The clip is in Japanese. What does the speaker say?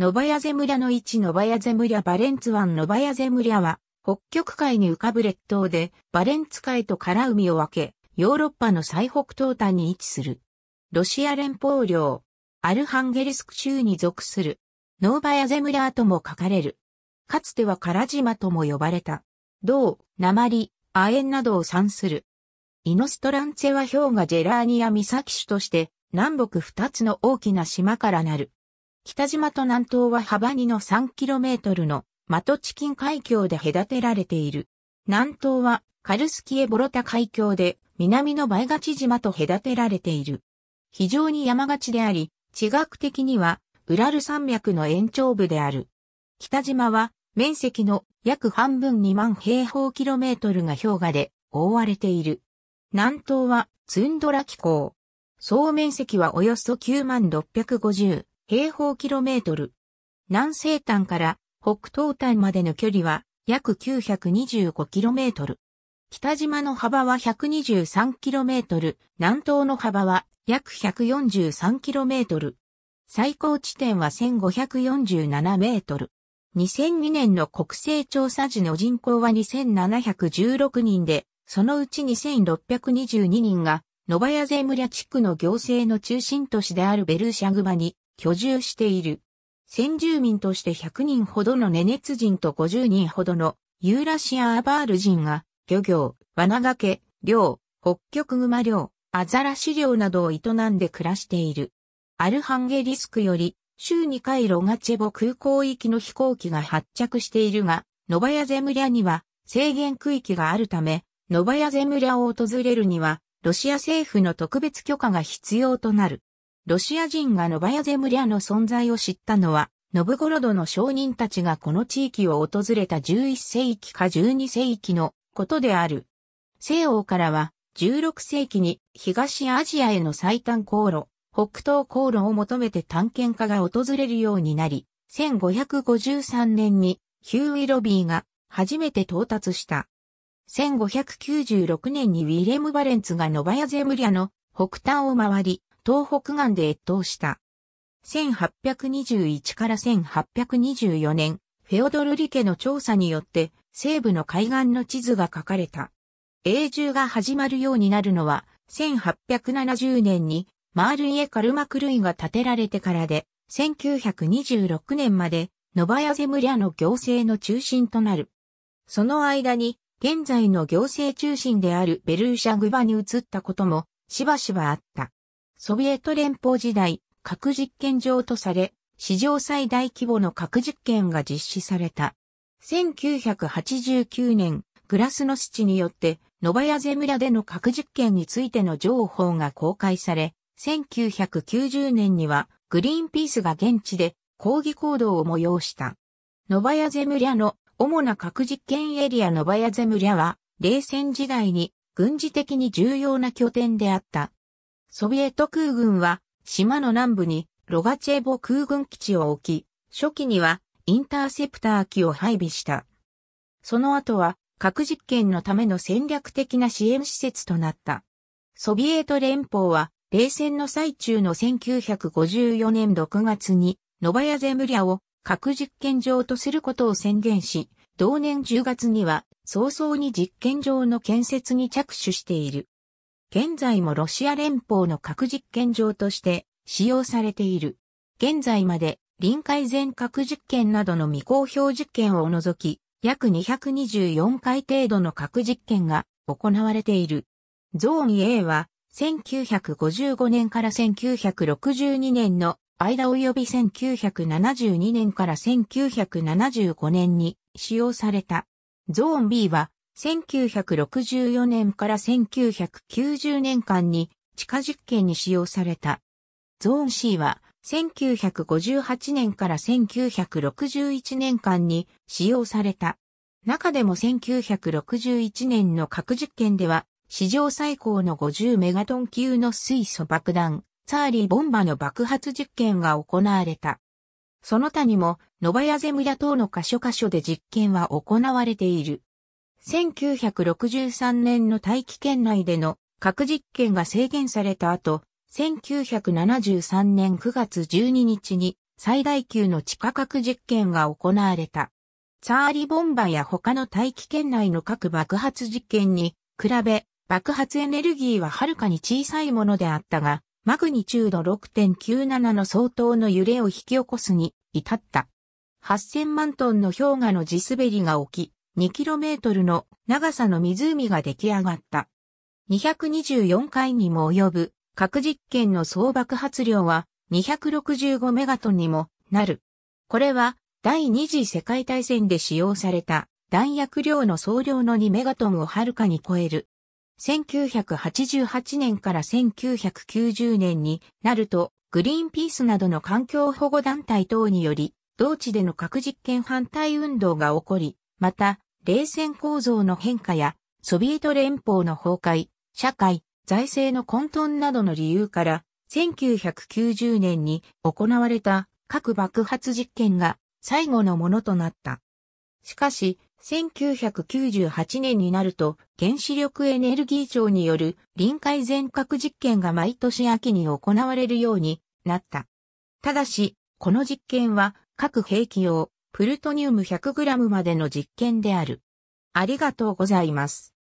ノバヤゼ村の位置ノバヤゼ村バレンツ湾ノバヤゼ村は、北極海に浮かぶ列島で、バレンツ海とカラ海を分け、ヨーロッパの最北東端に位置する。ロシア連邦領、アルハンゲリスク州に属する、ノーバヤゼ村とも書かれる。かつてはカラ島とも呼ばれた。銅、鉛、亜鉛などを産する。イノストランツェは氷河ジェラーニア岬種として、南北二つの大きな島からなる。北島と南東は幅2の 3km のマトチキン海峡で隔てられている。南東はカルスキエボロタ海峡で南のバイガチ島と隔てられている。非常に山がちであり、地学的にはウラル山脈の延長部である。北島は面積の約半分2万平方キロメートルが氷河で覆われている。南東はツンドラ気候。総面積はおよそ9万650。平方キロメートル。南西端から北東端までの距離は約9 2 5キロメートル。北島の幅は1 2 3キロメートル、南東の幅は約1 4 3キロメートル。最高地点は1 5 4 7メートル。2002年の国勢調査時の人口は2716人で、そのうち2622人が、ノバヤゼムリャ地区の行政の中心都市であるベルシャグバに居住している。先住民として100人ほどのネネツ人と50人ほどのユーラシア・アバール人が漁業、罠掛け、漁、北極熊漁、アザラシ漁などを営んで暮らしている。アルハンゲリスクより週2回ロガチェボ空港行きの飛行機が発着しているが、ノバヤゼムリャには制限区域があるため、ノバヤゼムリャを訪れるにはロシア政府の特別許可が必要となる。ロシア人がノバヤゼムリャの存在を知ったのは、ノブゴロドの商人たちがこの地域を訪れた11世紀か12世紀のことである。西欧からは16世紀に東アジアへの最短航路、北東航路を求めて探検家が訪れるようになり、1553年にヒューイ・ロビーが初めて到達した。1596年にウィレム・バレンツがノバヤゼムリアの北端を回り、東北岸で越冬した。1821から1824年、フェオドルリケの調査によって西部の海岸の地図が書かれた。永住が始まるようになるのは、1870年にマールイエ・カルマクルイが建てられてからで、1926年までノバヤゼムリャの行政の中心となる。その間に、現在の行政中心であるベルーシャグバに移ったこともしばしばあった。ソビエト連邦時代、核実験場とされ、史上最大規模の核実験が実施された。1989年、グラスノスチによって、ノバヤゼ村での核実験についての情報が公開され、1990年には、グリーンピースが現地で抗議行動を催した。ノバヤゼ村の主な核実験エリアノバヤゼ村は、冷戦時代に軍事的に重要な拠点であった。ソビエト空軍は島の南部にロガチェボ空軍基地を置き、初期にはインターセプター機を配備した。その後は核実験のための戦略的な支援施設となった。ソビエト連邦は冷戦の最中の1954年6月にノバヤゼムリアを核実験場とすることを宣言し、同年10月には早々に実験場の建設に着手している。現在もロシア連邦の核実験場として使用されている。現在まで臨海全核実験などの未公表実験を除き、約224回程度の核実験が行われている。ゾーン A は1955年から1962年の間及び1972年から1975年に使用された。ゾーン B は1964年から1990年間に地下実験に使用された。ゾーン C は1958年から1961年間に使用された。中でも1961年の核実験では史上最高の50メガトン級の水素爆弾、サーリーボンバの爆発実験が行われた。その他にも、ノバヤゼムヤ等の箇所箇所で実験は行われている。1963年の大気圏内での核実験が制限された後、1973年9月12日に最大級の地下核実験が行われた。ツァーリボンバや他の大気圏内の核爆発実験に比べ爆発エネルギーははるかに小さいものであったが、マグニチュード6.97の相当の揺れを引き起こすに至った。8000万トンの氷河の地滑りが起き、2km の長さの湖が出来上がった。224回にも及ぶ核実験の総爆発量は265メガトンにもなる。これは第二次世界大戦で使用された弾薬量の総量の2メガトンをはるかに超える。1988年から1990年になると、グリーンピースなどの環境保護団体等により、同地での核実験反対運動が起こり、また、冷戦構造の変化や、ソビエト連邦の崩壊、社会、財政の混沌などの理由から、1990年に行われた核爆発実験が最後のものとなった。しかし、1998年になると原子力エネルギー庁による臨海全核実験が毎年秋に行われるようになった。ただし、この実験は核兵器用、プルトニウム 100g までの実験である。ありがとうございます。